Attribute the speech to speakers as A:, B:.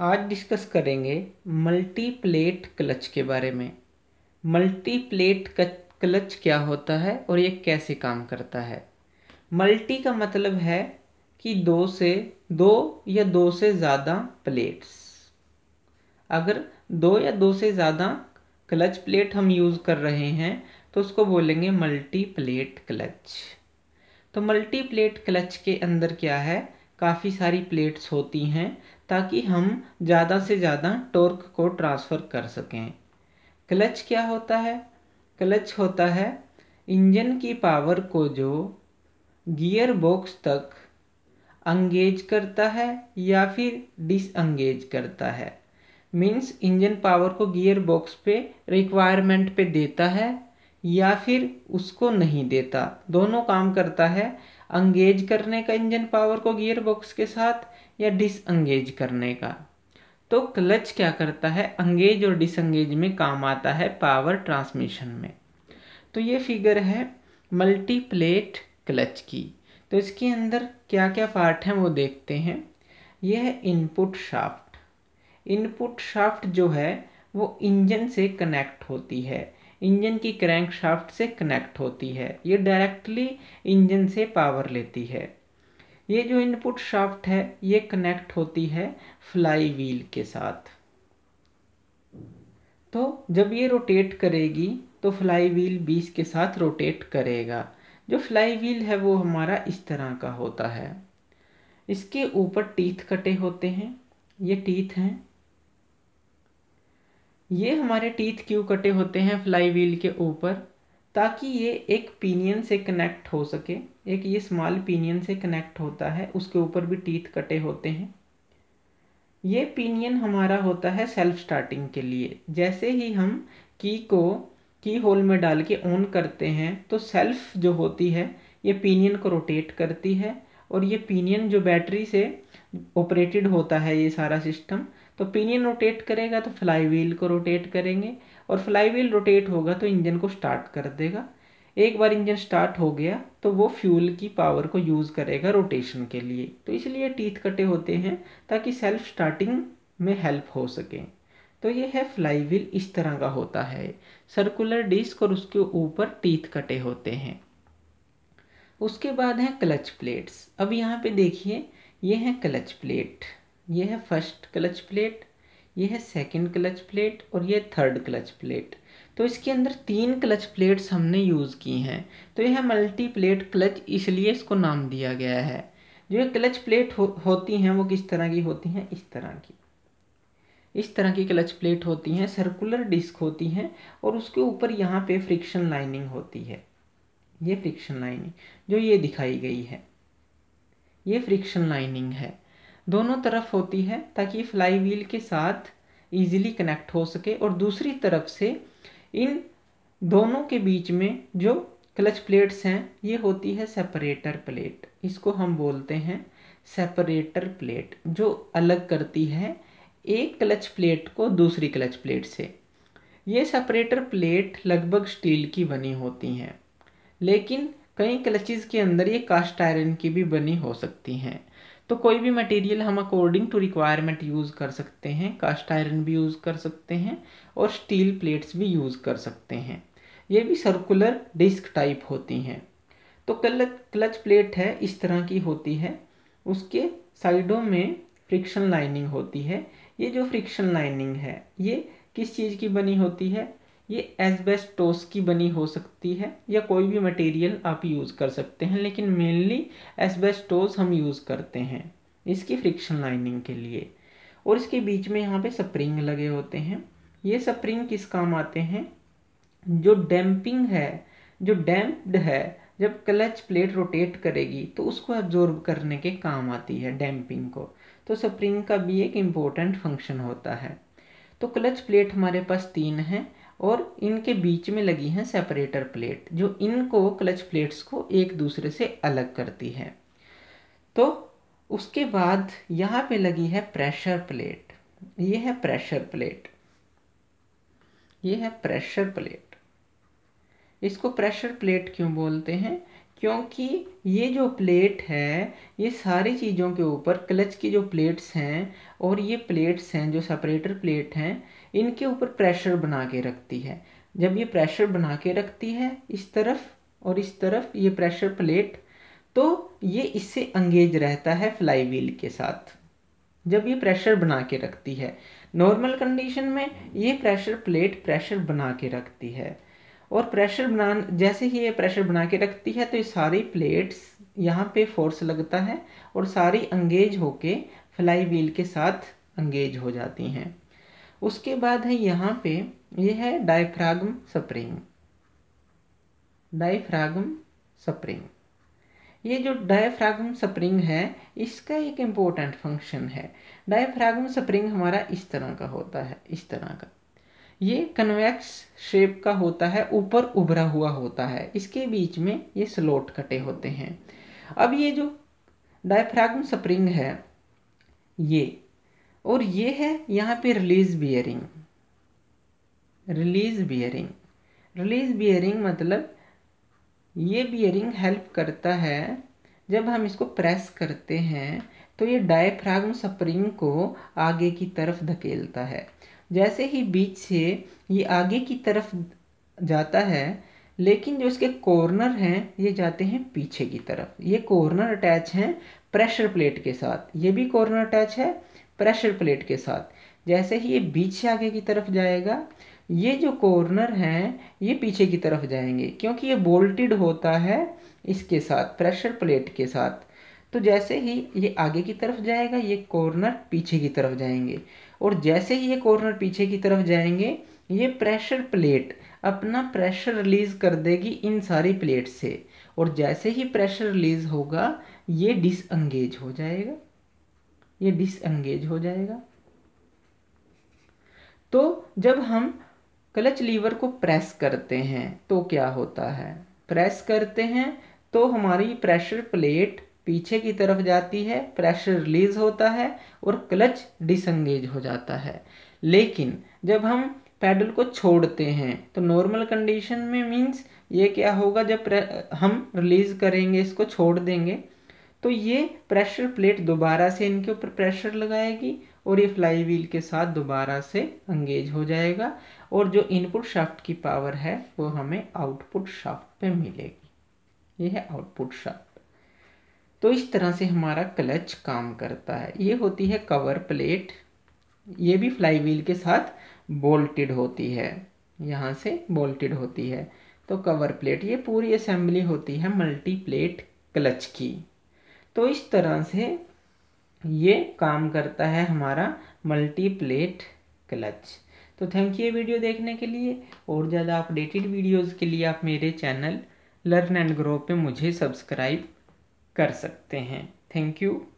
A: आज डिस्कस करेंगे multi plate clutch के बारे में मल्टी प्लेट क्लच क्या होता है और ये कैसे काम करता है मल्टी का मतलब है कि दो से दो या दो से ज़्यादा प्लेट्स अगर दो या दो से ज़्यादा क्लच प्लेट हम यूज़ कर रहे हैं तो उसको बोलेंगे मल्टी प्लेट क्लच तो मल्टी प्लेट क्लच के अंदर क्या है काफ़ी सारी प्लेट्स होती हैं ताकि हम ज़्यादा से ज़्यादा टॉर्क को ट्रांसफ़र कर सकें क्लच क्या होता है क्लच होता है इंजन की पावर को जो गियर बॉक्स तक अंगेज करता है या फिर डिसअंगेज करता है मीन्स इंजन पावर को गियर बॉक्स पे रिक्वायरमेंट पे देता है या फिर उसको नहीं देता दोनों काम करता है अंगेज करने का इंजन पावर को गियर बॉक्स के साथ या डिसंगेज करने का तो क्लच क्या करता है अंगेज और डिसंगेज में काम आता है पावर ट्रांसमिशन में तो ये फिगर है मल्टीप्लेट क्लच की तो इसके अंदर क्या क्या पार्ट हैं वो देखते हैं यह है इनपुट शाफ्ट इनपुट शाफ्ट जो है वो इंजन से कनेक्ट होती है इंजन की क्रैंक शाफ्ट से कनेक्ट होती है ये डायरेक्टली इंजन से पावर लेती है ये जो इनपुट शाफ्ट है ये कनेक्ट होती है फ्लाई व्हील के साथ तो जब ये रोटेट करेगी तो फ्लाई व्हील बीस के साथ रोटेट करेगा जो फ्लाई व्हील है वो हमारा इस तरह का होता है इसके ऊपर टीथ कटे होते हैं ये टीथ हैं ये हमारे टीथ क्यों कटे होते हैं फ्लाई व्हील के ऊपर ताकि ये एक पीनियन से कनेक्ट हो सके एक ये स्मॉल पीनियन से कनेक्ट होता है उसके ऊपर भी टीथ कटे होते हैं ये पीनियन हमारा होता है सेल्फ स्टार्टिंग के लिए जैसे ही हम की को की होल में डाल के ऑन करते हैं तो सेल्फ जो होती है ये पीनियन को रोटेट करती है और ये पीनियन जो बैटरी से ऑपरेटेड होता है ये सारा सिस्टम तो पीनियन रोटेट करेगा तो फ्लाई व्हील को रोटेट करेंगे और फ्लाई व्हील रोटेट होगा तो इंजन को स्टार्ट कर देगा एक बार इंजन स्टार्ट हो गया तो वो फ्यूल की पावर को यूज़ करेगा रोटेशन के लिए तो इसलिए टीथ कटे होते हैं ताकि सेल्फ स्टार्टिंग में हेल्प हो सके तो ये है फ्लाई व्हील इस तरह का होता है सर्कुलर डिस्क और उसके ऊपर टीथ कटे होते हैं उसके बाद है क्लच प्लेट्स अब यहाँ पे देखिए ये है क्लच प्लेट ये है फर्स्ट क्लच प्लेट ये है सेकंड क्लच प्लेट और ये थर्ड क्लच प्लेट तो इसके अंदर तीन क्लच प्लेट्स हमने यूज़ की हैं तो यह है मल्टी प्लेट क्लच इसलिए इसको नाम दिया गया है जो ये क्लच प्लेट हो, होती हैं वो किस तरह की होती हैं इस तरह की इस तरह की क्लच प्लेट होती हैं सर्कुलर डिस्क होती हैं और उसके ऊपर यहाँ पे फ्रिक्शन लाइनिंग होती है ये फ्रिक्शन लाइनिंग जो ये दिखाई गई है ये फ्रिक्शन लाइनिंग है दोनों तरफ होती है ताकि फ्लाई व्हील के साथ ईजिली कनेक्ट हो सके और दूसरी तरफ से इन दोनों के बीच में जो क्लच प्लेट्स हैं ये होती है सेपरेटर प्लेट इसको हम बोलते हैं सेपरेटर प्लेट जो अलग करती है एक क्लच प्लेट को दूसरी क्लच प्लेट से ये सेपरेटर प्लेट लगभग स्टील की बनी होती हैं लेकिन कई क्लचेज़ के अंदर ये कास्ट आयरन की भी बनी हो सकती हैं तो कोई भी मटेरियल हम अकॉर्डिंग टू रिक्वायरमेंट यूज़ कर सकते हैं कास्ट आयरन भी यूज़ कर सकते हैं और स्टील प्लेट्स भी यूज़ कर सकते हैं ये भी सर्कुलर डिस्क टाइप होती हैं तो क्लच क्लच प्लेट है इस तरह की होती है उसके साइडों में फ्रिक्शन लाइनिंग होती है ये जो फ्रिक्शन लाइनिंग है ये किस चीज़ की बनी होती है ये एसबेस्टोस की बनी हो सकती है या कोई भी मटेरियल आप यूज़ कर सकते हैं लेकिन मेनली एसबेस्टोस हम यूज़ करते हैं इसकी फ्रिक्शन लाइनिंग के लिए और इसके बीच में यहाँ पे स्प्रिंग लगे होते हैं ये स्प्रिंग किस काम आते हैं जो डैम्पिंग है जो डैम्प्ड है जब क्लच प्लेट रोटेट करेगी तो उसको एब्जॉर्ब करने के काम आती है डैम्पिंग को तो स्प्रिंग का भी एक इम्पोर्टेंट फंक्शन होता है तो क्लच प्लेट हमारे पास तीन हैं और इनके बीच में लगी है सेपरेटर प्लेट जो इनको क्लच प्लेट्स को एक दूसरे से अलग करती है तो उसके बाद यहाँ पे लगी है प्रेशर प्लेट ये है प्रेशर प्लेट ये है प्रेशर प्लेट इसको प्रेशर प्लेट क्यों बोलते हैं क्योंकि ये जो प्लेट है ये सारी चीज़ों के ऊपर क्लच की जो प्लेट्स हैं और ये प्लेट्स हैं जो सेपरेटर प्लेट हैं इनके ऊपर प्रेशर बना के रखती है जब ये प्रेशर बना के रखती है इस तरफ और इस तरफ ये प्रेशर प्लेट तो ये इससे अंगेज रहता है फ्लाई व्हील के साथ जब ये प्रेशर बना के रखती है नॉर्मल कंडीशन में ये प्रेशर प्लेट प्रेशर बना के रखती है और प्रेशर बना जैसे ही ये प्रेशर बना के रखती है तो ये सारी प्लेट्स यहाँ पे फोर्स लगता है और सारी अंगेज होके फ्लाई व्हील के साथ अंगेज हो जाती हैं उसके बाद है यहाँ पे ये है डायफ्राग्म सप्रिंग डायफ्राग्म सप्रिंग ये जो डायफ्राग्म स्प्रिंग है इसका एक इम्पोर्टेंट फंक्शन है डायफ्राग्म स्प्रिंग हमारा इस तरह का होता है इस तरह का ये कन्वेक्स शेप का होता है ऊपर उभरा हुआ होता है इसके बीच में ये स्लोट कटे होते हैं अब ये जो डायफ्रागम स्प्रिंग है ये और ये है यहाँ पे release bearing release bearing release bearing मतलब ये बियरिंग हेल्प करता है जब हम इसको प्रेस करते हैं तो ये डायफ्राग्म स्प्रिंग को आगे की तरफ धकेलता है जैसे ही बीच से ये आगे की तरफ जाता है लेकिन जो इसके कॉर्नर हैं ये जाते हैं पीछे की तरफ ये कॉर्नर अटैच हैं प्रेशर प्लेट के साथ ये भी कॉर्नर अटैच है प्रेशर प्लेट के साथ जैसे ही ये बीच से आगे की तरफ जाएगा ये जो कॉर्नर हैं ये पीछे की तरफ जाएंगे क्योंकि ये बोल्टेड होता है इसके साथ प्रेशर प्लेट के साथ तो जैसे ही ये आगे की तरफ जाएगा ये कॉर्नर पीछे की तरफ जाएंगे और जैसे ही ये कॉर्नर पीछे की तरफ जाएंगे ये प्रेशर प्लेट अपना प्रेशर रिलीज़ कर देगी इन सारी प्लेट से और जैसे ही प्रेशर रिलीज़ होगा ये डिसंगेज हो जाएगा ये डिसंगेज हो जाएगा तो जब हम क्लच लीवर को प्रेस करते हैं तो क्या होता है प्रेस करते हैं तो हमारी प्रेशर प्लेट पीछे की तरफ जाती है प्रेशर रिलीज होता है और क्लच डिसंगेज हो जाता है लेकिन जब हम पैडल को छोड़ते हैं तो नॉर्मल कंडीशन में मींस ये क्या होगा जब हम रिलीज़ करेंगे इसको छोड़ देंगे तो ये प्रेशर प्लेट दोबारा से इनके ऊपर प्रेशर लगाएगी और ये फ्लाई व्हील के साथ दोबारा से अंगेज हो जाएगा और जो इनपुट शाफ्ट की पावर है वो हमें आउटपुट शाफ्ट पे मिलेगी ये है आउटपुट शाफ्ट तो इस तरह से हमारा क्लच काम करता है ये होती है कवर प्लेट ये भी फ्लाई व्हील के साथ बोल्टेड होती है यहाँ से बोल्टेड होती है तो कवर प्लेट ये पूरी असेंबली होती है मल्टी प्लेट क्लच की तो इस तरह से ये काम करता है हमारा मल्टीप्लेट क्लच तो थैंक यू वीडियो देखने के लिए और ज़्यादा अपडेटेड वीडियोस के लिए आप मेरे चैनल लर्न एंड ग्रो पे मुझे सब्सक्राइब कर सकते हैं थैंक यू